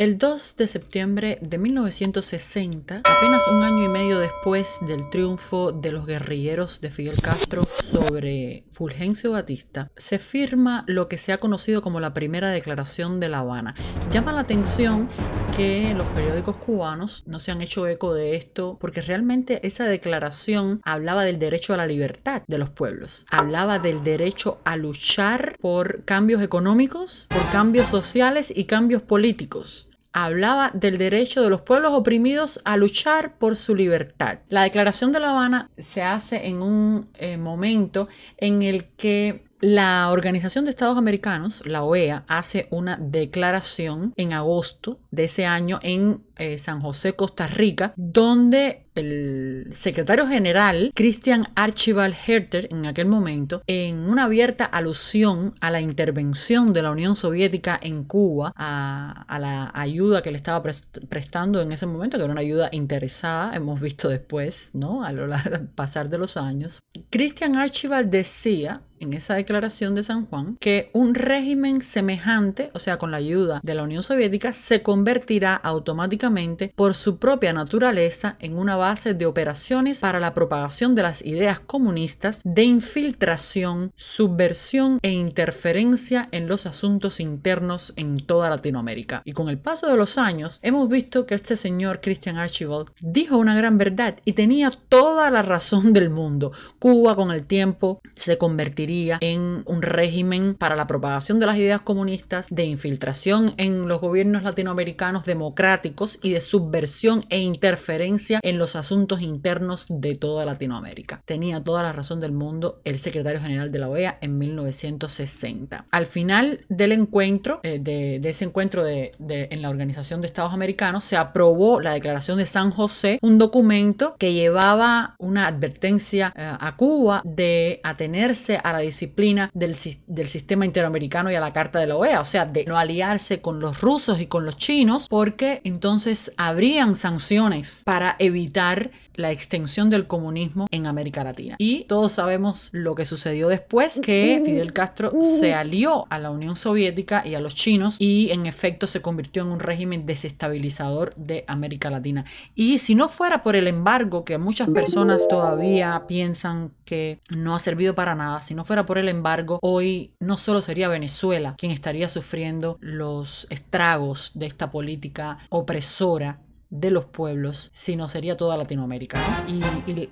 El 2 de septiembre de 1960, apenas un año y medio después del triunfo de los guerrilleros de Fidel Castro sobre Fulgencio Batista, se firma lo que se ha conocido como la primera declaración de La Habana. Llama la atención que los periódicos cubanos no se han hecho eco de esto porque realmente esa declaración hablaba del derecho a la libertad de los pueblos, hablaba del derecho a luchar por cambios económicos, por cambios sociales y cambios políticos hablaba del derecho de los pueblos oprimidos a luchar por su libertad. La Declaración de La Habana se hace en un eh, momento en el que la Organización de Estados Americanos, la OEA, hace una declaración en agosto de ese año en eh, San José, Costa Rica, donde el secretario general Christian Archibald Herter en aquel momento, en una abierta alusión a la intervención de la Unión Soviética en Cuba, a, a la ayuda que le estaba prestando en ese momento, que era una ayuda interesada, hemos visto después, ¿no? A lo largo del pasar de los años. Christian Archibald decía en esa declaración de San Juan que un régimen semejante, o sea, con la ayuda de la Unión Soviética, se convertirá automáticamente por su propia naturaleza en una base de operaciones para la propagación de las ideas comunistas, de infiltración, subversión e interferencia en los asuntos internos en toda Latinoamérica. Y con el paso de los años, hemos visto que este señor Christian Archibald dijo una gran verdad y tenía toda la razón del mundo. Cuba con el tiempo se convertiría en un régimen para la propagación de las ideas comunistas, de infiltración en los gobiernos latinoamericanos democráticos y de subversión e interferencia en los asuntos internos de toda Latinoamérica. Tenía toda la razón del mundo el secretario general de la OEA en 1960. Al final del encuentro, eh, de, ese encuentro de, en la Organización de Estados Americanos, se aprobó la Declaración de San José, un documento que llevaba una advertencia eh, a Cuba de atenerse a la disciplina del, del sistema interamericano y a la Carta de la OEA, o sea, de no aliarse con los rusos y con los chinos, porque entonces habrían sanciones para evitar la extensión del comunismo en América Latina. Y todos sabemos lo que sucedió después, que Fidel Castro se alió a la Unión Soviética y a los chinos y en efecto se convirtió en un régimen desestabilizador de América Latina. Y si no fuera por el embargo que muchas personas todavía piensan que no ha servido para nada, si no fuera por el embargo, hoy no solo sería Venezuela quien estaría sufriendo los estragos de esta política opresora de los pueblos, sino sería toda Latinoamérica.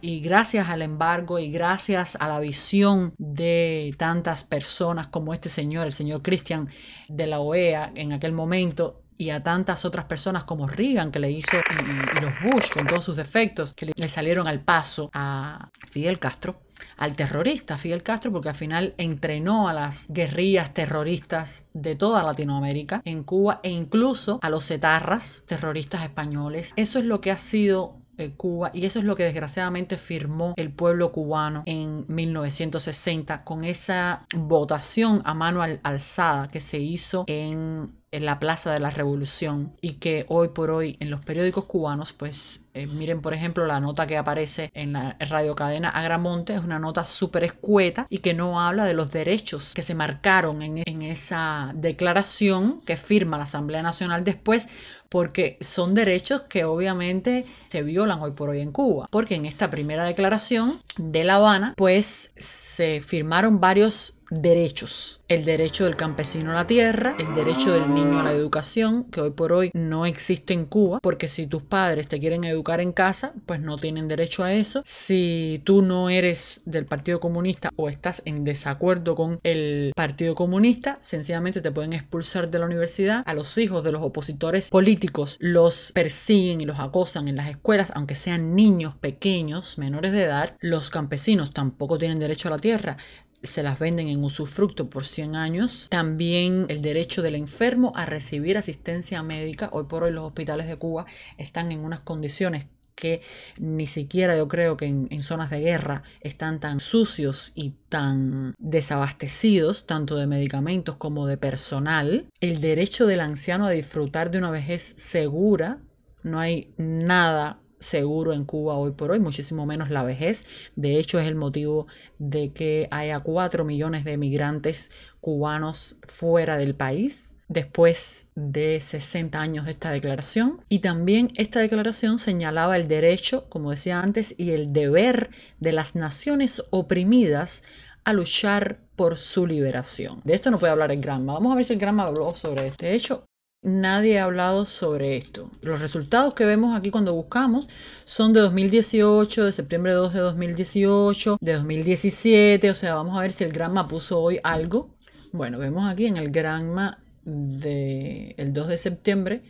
Y, gracias al embargo y gracias a la visión de tantas personas como este señor, el señor Cristian de la OEA en aquel momento, y a tantas otras personas como Reagan que le hizo y, los Bush con todos sus defectos que le salieron al paso a Fidel Castro, al terrorista Fidel Castro, porque al final entrenó a las guerrillas terroristas de toda Latinoamérica, en Cuba e incluso a los etarras terroristas españoles. Eso es lo que ha sido eh, Cuba y eso es lo que desgraciadamente firmó el pueblo cubano en 1960 con esa votación a mano alzada que se hizo en en la Plaza de la Revolución y que hoy por hoy en los periódicos cubanos, pues eh, miren por ejemplo la nota que aparece en la cadena Agramonte, es una nota súper escueta y que no habla de los derechos que se marcaron en, e, en esa declaración que firma la Asamblea Nacional después, porque son derechos que obviamente se violan hoy por hoy en Cuba, porque en esta primera declaración de La Habana, pues se firmaron varios derechos. El derecho del campesino a la tierra, el derecho del niño a la educación, que hoy por hoy no existe en Cuba, porque si tus padres te quieren educar en casa, pues no tienen derecho a eso. Si tú no eres del Partido Comunista o estás en desacuerdo con el Partido Comunista, sencillamente te pueden expulsar de la universidad. A los hijos de los opositores políticos los persiguen y los acosan en las escuelas, aunque sean niños pequeños, menores de edad. Los campesinos tampoco tienen derecho a la tierra se las venden en usufructo por 100 años. También el derecho del enfermo a recibir asistencia médica. Hoy por hoy los hospitales de Cuba están en unas condiciones que ni siquiera yo creo que en, zonas de guerra están tan sucios y tan desabastecidos, tanto de medicamentos como de personal. El derecho del anciano a disfrutar de una vejez segura. No hay nada seguro en Cuba hoy por hoy, muchísimo menos la vejez. De hecho, es el motivo de que haya 4 millones de migrantes cubanos fuera del país después de 60 años de esta declaración. Y también esta declaración señalaba el derecho, como decía antes, y el deber de las naciones oprimidas a luchar por su liberación. De esto no puede hablar el Granma. Vamos a ver si el Granma habló sobre este hecho nadie ha hablado sobre esto. Los resultados que vemos aquí cuando buscamos son de 2018, de septiembre 2 de 2018, de 2017, o sea, vamos a ver si el Granma puso hoy algo. Bueno, vemos aquí en el Granma del 2 de septiembre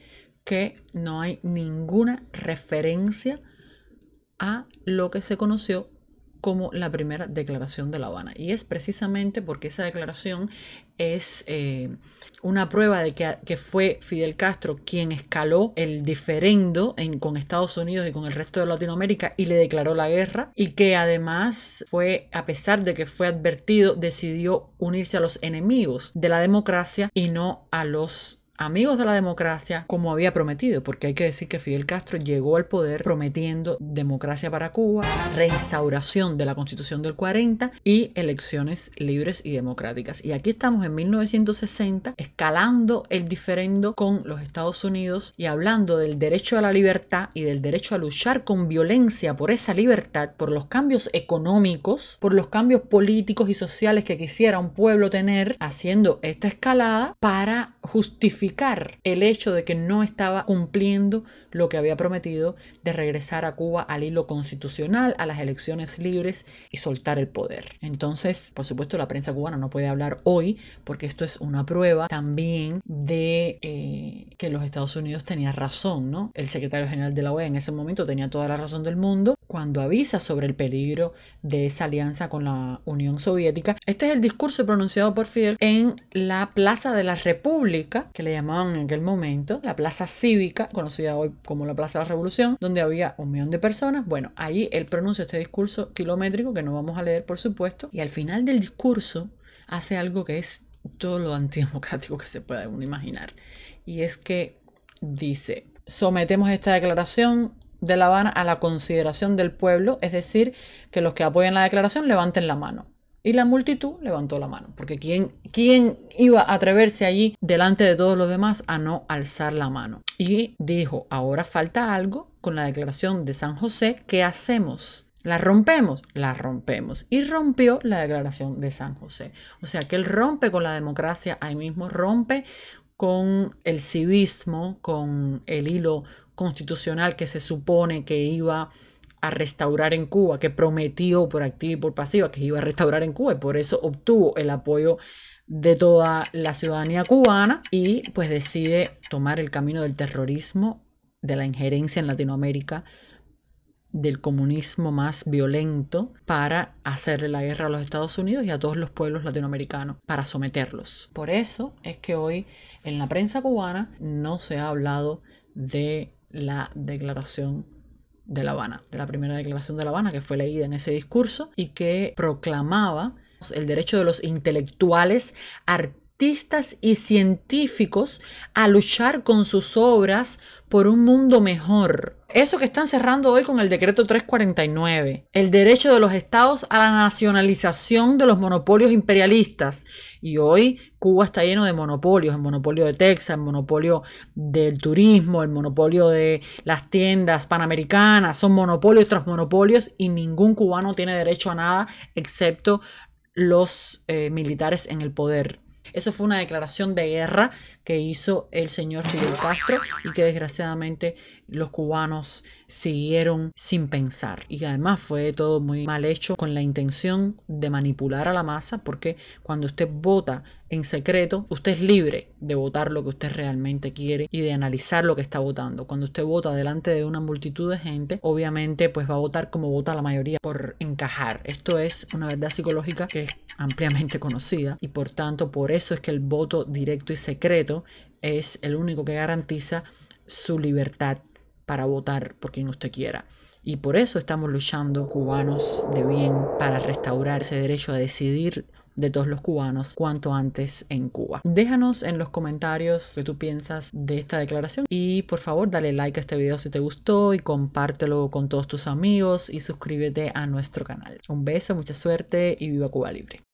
que no hay ninguna referencia a lo que se conoció como la primera declaración de La Habana. Y es precisamente porque esa declaración es eh, una prueba de que, fue Fidel Castro quien escaló el diferendo con Estados Unidos y con el resto de Latinoamérica y le declaró la guerra y que además fue, a pesar de que fue advertido, decidió unirse a los enemigos de la democracia y no a los amigos de la democracia como había prometido, porque hay que decir que Fidel Castro llegó al poder prometiendo democracia para Cuba, reinstauración de la constitución del 40 y elecciones libres y democráticas. Y aquí estamos en 1960 escalando el diferendo con los Estados Unidos y hablando del derecho a la libertad y del derecho a luchar con violencia por esa libertad, por los cambios económicos, por los cambios políticos y sociales que quisiera un pueblo tener, haciendo esta escalada para justificar el hecho de que no estaba cumpliendo lo que había prometido de regresar a Cuba al hilo constitucional, a las elecciones libres y soltar el poder. Entonces, por supuesto, la prensa cubana no puede hablar hoy porque esto es una prueba también de eh, que los Estados Unidos tenían razón, ¿no? El secretario general de la OEA en ese momento tenía toda la razón del mundo cuando avisa sobre el peligro de esa alianza con la Unión Soviética. Este es el discurso pronunciado por Fidel en la Plaza de la República, que le llamaban en aquel momento, la Plaza Cívica, conocida hoy como la Plaza de la Revolución, donde había un millón de personas. Bueno, allí él pronuncia este discurso kilométrico que no vamos a leer, por supuesto, y al final del discurso hace algo que es todo lo antidemocrático que se pueda imaginar. Y es que dice, sometemos esta declaración de La Habana a la consideración del pueblo, es decir, que los que apoyan la declaración levanten la mano. Y la multitud levantó la mano, porque ¿quién, ¿quién iba a atreverse allí delante de todos los demás a no alzar la mano? Y dijo, ahora falta algo con la declaración de San José, ¿qué hacemos? ¿La rompemos? La rompemos. Y rompió la declaración de San José. O sea, que él rompe con la democracia ahí mismo, rompe con el civismo, con el hilo constitucional que se supone que iba a restaurar en Cuba, que prometió por activa y por pasiva que iba a restaurar en Cuba y por eso obtuvo el apoyo de toda la ciudadanía cubana y pues decide tomar el camino del terrorismo, de la injerencia en Latinoamérica, del comunismo más violento para hacerle la guerra a los Estados Unidos y a todos los pueblos latinoamericanos para someterlos. Por eso es que hoy en la prensa cubana no se ha hablado de la declaración de La Habana, de la primera declaración de La Habana que fue leída en ese discurso y que proclamaba el derecho de los intelectuales, artistas, artistas y científicos a luchar con sus obras por un mundo mejor. Eso que están cerrando hoy con el decreto 349, el derecho de los estados a la nacionalización de los monopolios imperialistas. Y hoy Cuba está lleno de monopolios, el monopolio de Texas, el monopolio del turismo, el monopolio de las tiendas panamericanas, son monopolios tras monopolios y ningún cubano tiene derecho a nada excepto los eh, militares en el poder. Eso fue una declaración de guerra que hizo el señor Fidel Castro y que desgraciadamente los cubanos siguieron sin pensar. Y además fue todo muy mal hecho con la intención de manipular a la masa porque cuando usted vota en secreto, usted es libre de votar lo que usted realmente quiere y de analizar lo que está votando. Cuando usted vota delante de una multitud de gente, obviamente pues va a votar como vota la mayoría por encajar. Esto es una verdad psicológica que es ampliamente conocida y por tanto por eso es que el voto directo y secreto es el único que garantiza su libertad para votar por quien usted quiera. Y por eso estamos luchando cubanos de bien para restaurar ese derecho a decidir de todos los cubanos cuanto antes en Cuba. Déjanos en los comentarios qué tú piensas de esta declaración y por favor dale like a este video si te gustó y compártelo con todos tus amigos y suscríbete a nuestro canal. Un beso, mucha suerte y viva Cuba Libre.